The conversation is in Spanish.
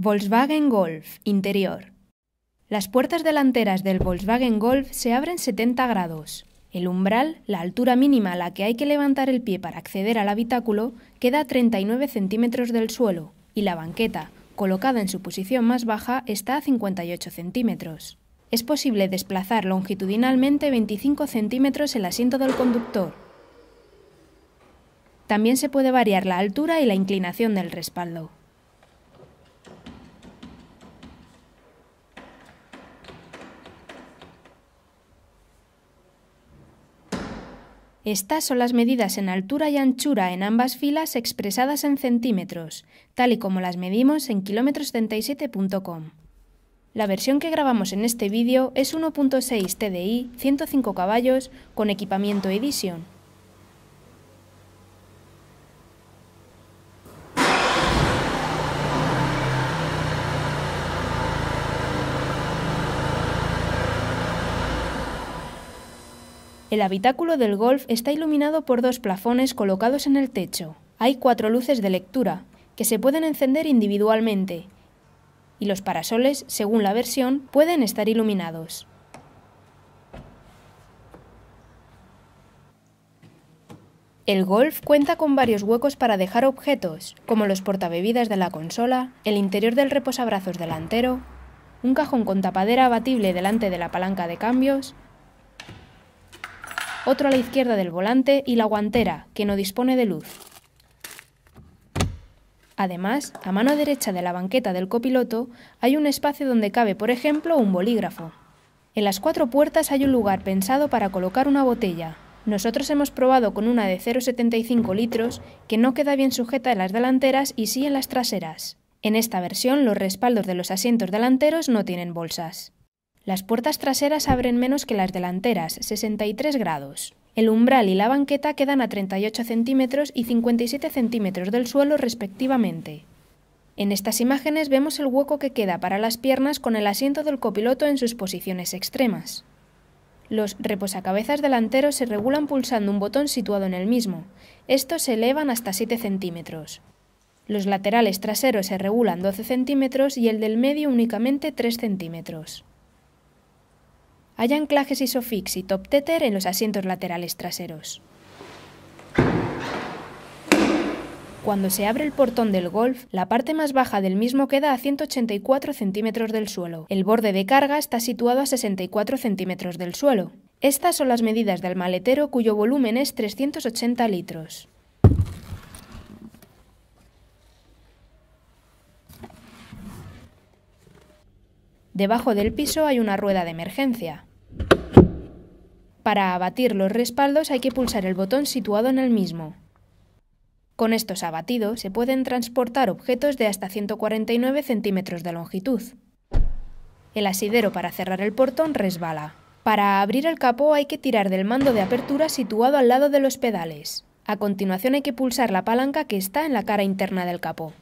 Volkswagen Golf Interior. Las puertas delanteras del Volkswagen Golf se abren 70 grados. El umbral, la altura mínima a la que hay que levantar el pie para acceder al habitáculo, queda a 39 centímetros del suelo y la banqueta, colocada en su posición más baja, está a 58 centímetros. Es posible desplazar longitudinalmente 25 centímetros el asiento del conductor. También se puede variar la altura y la inclinación del respaldo. Estas son las medidas en altura y anchura en ambas filas expresadas en centímetros, tal y como las medimos en kilómetros 37com La versión que grabamos en este vídeo es 1.6 TDI 105 caballos con equipamiento e Edition. El habitáculo del golf está iluminado por dos plafones colocados en el techo. Hay cuatro luces de lectura, que se pueden encender individualmente, y los parasoles, según la versión, pueden estar iluminados. El Golf cuenta con varios huecos para dejar objetos, como los portabebidas de la consola, el interior del reposabrazos delantero, un cajón con tapadera abatible delante de la palanca de cambios, otro a la izquierda del volante y la guantera, que no dispone de luz. Además, a mano derecha de la banqueta del copiloto hay un espacio donde cabe, por ejemplo, un bolígrafo. En las cuatro puertas hay un lugar pensado para colocar una botella. Nosotros hemos probado con una de 0,75 litros que no queda bien sujeta en las delanteras y sí en las traseras. En esta versión los respaldos de los asientos delanteros no tienen bolsas. Las puertas traseras abren menos que las delanteras, 63 grados. El umbral y la banqueta quedan a 38 centímetros y 57 centímetros del suelo respectivamente. En estas imágenes vemos el hueco que queda para las piernas con el asiento del copiloto en sus posiciones extremas. Los reposacabezas delanteros se regulan pulsando un botón situado en el mismo. Estos se elevan hasta 7 centímetros. Los laterales traseros se regulan 12 centímetros y el del medio únicamente 3 centímetros. Hay anclajes isofix y top tether en los asientos laterales traseros. Cuando se abre el portón del Golf, la parte más baja del mismo queda a 184 centímetros del suelo. El borde de carga está situado a 64 centímetros del suelo. Estas son las medidas del maletero cuyo volumen es 380 litros. Debajo del piso hay una rueda de emergencia. Para abatir los respaldos hay que pulsar el botón situado en el mismo. Con estos abatidos se pueden transportar objetos de hasta 149 centímetros de longitud. El asidero para cerrar el portón resbala. Para abrir el capó hay que tirar del mando de apertura situado al lado de los pedales. A continuación hay que pulsar la palanca que está en la cara interna del capó.